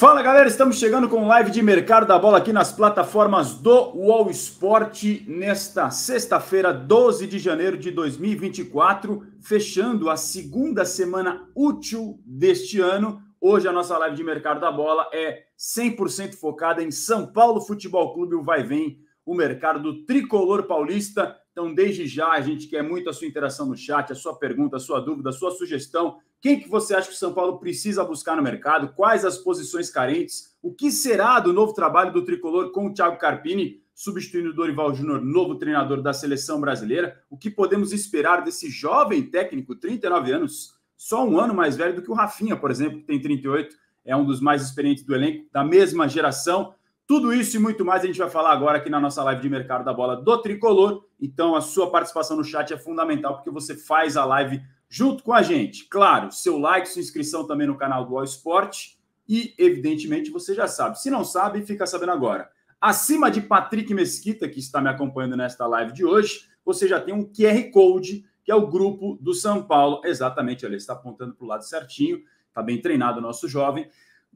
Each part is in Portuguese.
Fala galera, estamos chegando com live de mercado da bola aqui nas plataformas do Wall Sport nesta sexta-feira, 12 de janeiro de 2024, fechando a segunda semana útil deste ano. Hoje a nossa live de mercado da bola é 100% focada em São Paulo Futebol Clube, o vai vem, o mercado do tricolor paulista então, desde já, a gente quer muito a sua interação no chat, a sua pergunta, a sua dúvida, a sua sugestão. Quem que você acha que o São Paulo precisa buscar no mercado? Quais as posições carentes? O que será do novo trabalho do tricolor com o Thiago Carpini, substituindo o Dorival Júnior, novo treinador da seleção brasileira? O que podemos esperar desse jovem técnico, 39 anos, só um ano mais velho do que o Rafinha, por exemplo, que tem 38, é um dos mais experientes do elenco, da mesma geração. Tudo isso e muito mais a gente vai falar agora aqui na nossa live de mercado da bola do Tricolor. Então a sua participação no chat é fundamental porque você faz a live junto com a gente. Claro, seu like, sua inscrição também no canal do All Sport e evidentemente você já sabe. Se não sabe, fica sabendo agora. Acima de Patrick Mesquita, que está me acompanhando nesta live de hoje, você já tem um QR Code, que é o grupo do São Paulo. Exatamente, ele está apontando para o lado certinho. Está bem treinado o nosso jovem.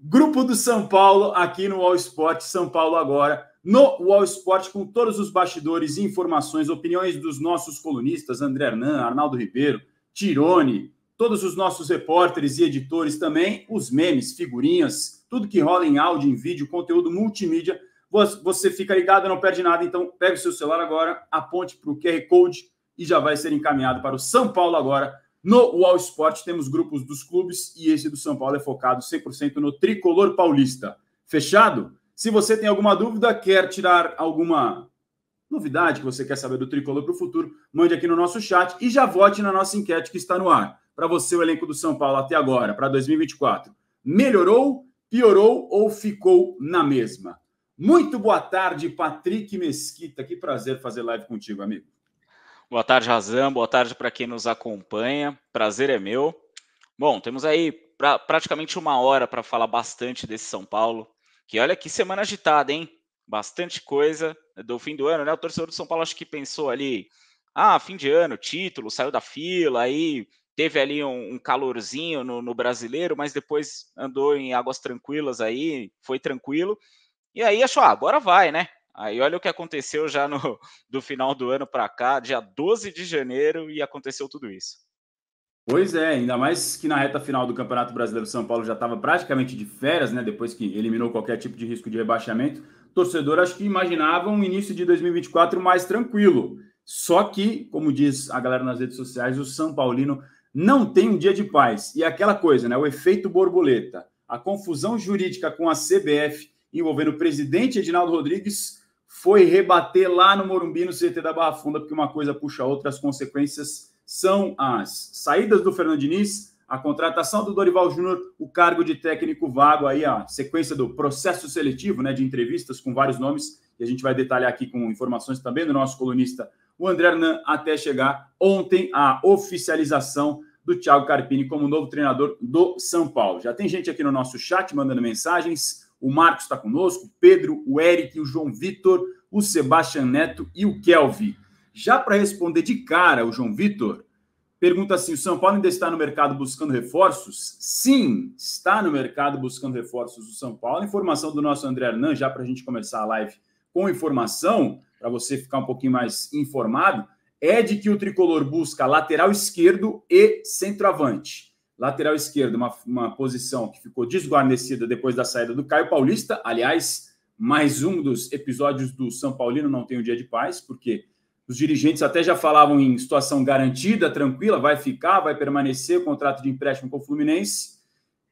Grupo do São Paulo aqui no All Sport São Paulo agora, no All Sport com todos os bastidores, informações, opiniões dos nossos colunistas, André Hernan, Arnaldo Ribeiro, Tirone, todos os nossos repórteres e editores também, os memes, figurinhas, tudo que rola em áudio, em vídeo, conteúdo multimídia. Você fica ligado, não perde nada, então pega o seu celular agora, aponte para o QR Code e já vai ser encaminhado para o São Paulo agora no Wall Sport temos grupos dos clubes e esse do São Paulo é focado 100% no tricolor paulista. Fechado? Se você tem alguma dúvida, quer tirar alguma novidade que você quer saber do tricolor para o futuro, mande aqui no nosso chat e já vote na nossa enquete que está no ar. Para você, o elenco do São Paulo até agora, para 2024, melhorou, piorou ou ficou na mesma? Muito boa tarde, Patrick Mesquita. Que prazer fazer live contigo, amigo. Boa tarde, Razan. Boa tarde para quem nos acompanha. Prazer é meu. Bom, temos aí pra, praticamente uma hora para falar bastante desse São Paulo. Que olha que semana agitada, hein? Bastante coisa né, do fim do ano, né? O torcedor do São Paulo acho que pensou ali, ah, fim de ano, título, saiu da fila, aí teve ali um, um calorzinho no, no brasileiro, mas depois andou em águas tranquilas aí, foi tranquilo. E aí achou, ah, agora vai, né? Aí olha o que aconteceu já no, do final do ano para cá, dia 12 de janeiro, e aconteceu tudo isso. Pois é, ainda mais que na reta final do Campeonato Brasileiro São Paulo já estava praticamente de férias, né? Depois que eliminou qualquer tipo de risco de rebaixamento, torcedor acho que imaginava um início de 2024 mais tranquilo. Só que, como diz a galera nas redes sociais, o São Paulino não tem um dia de paz. E é aquela coisa, né? O efeito borboleta, a confusão jurídica com a CBF envolvendo o presidente Edinaldo Rodrigues foi rebater lá no Morumbi, no CT da Barra Funda, porque uma coisa puxa a outra, as consequências são as saídas do Fernando Diniz, a contratação do Dorival Júnior, o cargo de técnico vago, aí a sequência do processo seletivo, né, de entrevistas com vários nomes, e a gente vai detalhar aqui com informações também do nosso colunista, o André Hernan, até chegar ontem a oficialização do Thiago Carpini como novo treinador do São Paulo. Já tem gente aqui no nosso chat mandando mensagens. O Marcos está conosco, o Pedro, o Eric, o João Vitor, o Sebastião Neto e o Kelvin. Já para responder de cara o João Vitor, pergunta assim: o São Paulo ainda está no mercado buscando reforços? Sim, está no mercado buscando reforços o São Paulo. Informação do nosso André Hernan, já para a gente começar a live com informação, para você ficar um pouquinho mais informado, é de que o tricolor busca lateral esquerdo e centroavante. Lateral esquerdo, uma, uma posição que ficou desguarnecida depois da saída do Caio Paulista. Aliás, mais um dos episódios do São Paulino não tem um dia de paz, porque os dirigentes até já falavam em situação garantida, tranquila, vai ficar, vai permanecer o contrato de empréstimo com o Fluminense.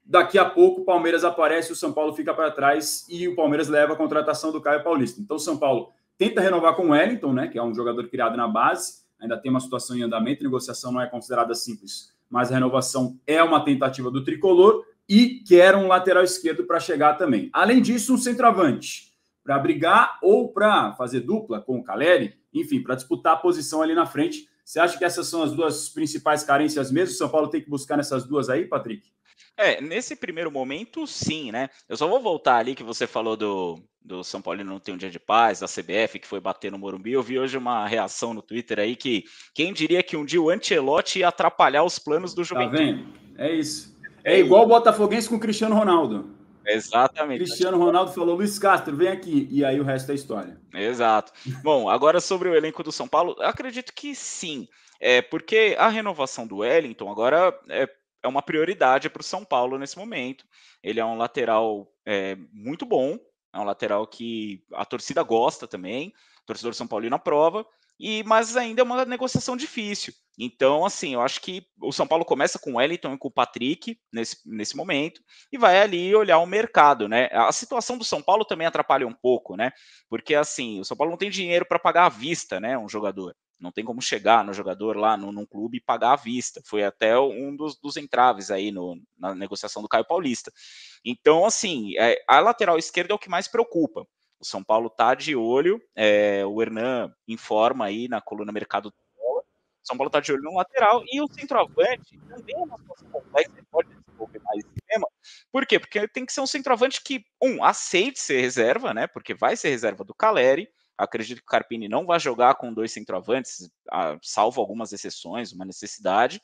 Daqui a pouco o Palmeiras aparece, o São Paulo fica para trás e o Palmeiras leva a contratação do Caio Paulista. Então o São Paulo tenta renovar com o Wellington, né, que é um jogador criado na base, ainda tem uma situação em andamento, negociação não é considerada simples mas a renovação é uma tentativa do tricolor e quer um lateral esquerdo para chegar também. Além disso, um centroavante para brigar ou para fazer dupla com o Caleri, enfim, para disputar a posição ali na frente. Você acha que essas são as duas principais carências mesmo? São Paulo tem que buscar nessas duas aí, Patrick? É, nesse primeiro momento, sim, né? Eu só vou voltar ali que você falou do, do São Paulo não tem um dia de paz, da CBF que foi bater no Morumbi. Eu vi hoje uma reação no Twitter aí que quem diria que um dia o Antelote ia atrapalhar os planos do tá Juventude. Tá vendo? É isso. É igual o Botafoguense com o Cristiano Ronaldo. Exatamente. Cristiano Ronaldo falou: Luiz Castro, vem aqui. E aí o resto é história. Exato. Bom, agora sobre o elenco do São Paulo, acredito que sim. É porque a renovação do Wellington agora é é uma prioridade para o São Paulo nesse momento. Ele é um lateral é, muito bom, é um lateral que a torcida gosta também, torcedor São Paulino aprova, e, mas ainda é uma negociação difícil. Então, assim, eu acho que o São Paulo começa com o Wellington e com o Patrick nesse, nesse momento e vai ali olhar o mercado, né? A situação do São Paulo também atrapalha um pouco, né? Porque, assim, o São Paulo não tem dinheiro para pagar à vista, né? Um jogador. Não tem como chegar no jogador lá no, num clube e pagar à vista. Foi até um dos, dos entraves aí no, na negociação do Caio Paulista. Então, assim, é, a lateral esquerda é o que mais preocupa. O São Paulo tá de olho, é, o Hernan informa aí na coluna Mercado são Paulo está de olho no lateral e o centroavante também é uma situação complexa, ele pode desenvolver mais esse tema. Por quê? Porque tem que ser um centroavante que, um, aceite ser reserva, né? Porque vai ser reserva do Caleri, Acredito que o Carpini não vai jogar com dois centroavantes, salvo algumas exceções, uma necessidade.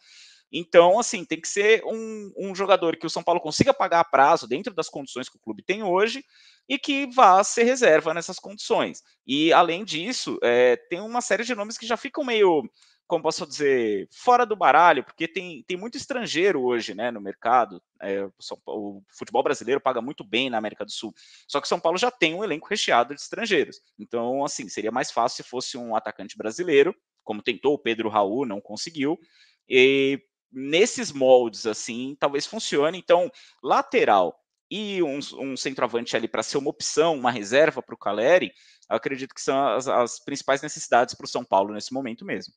Então, assim, tem que ser um, um, jogador que o São Paulo consiga pagar a prazo dentro das condições que o clube tem hoje e que vá ser reserva nessas condições. E, além disso, é, tem uma série de nomes que já ficam meio como posso dizer, fora do baralho, porque tem, tem muito estrangeiro hoje né, no mercado. É, o futebol brasileiro paga muito bem na América do Sul. Só que São Paulo já tem um elenco recheado de estrangeiros. Então, assim, seria mais fácil se fosse um atacante brasileiro, como tentou o Pedro Raul, não conseguiu. E nesses moldes, assim, talvez funcione. Então, lateral e um, um centroavante ali para ser uma opção, uma reserva para o Caleri, eu acredito que são as, as principais necessidades para o São Paulo nesse momento mesmo.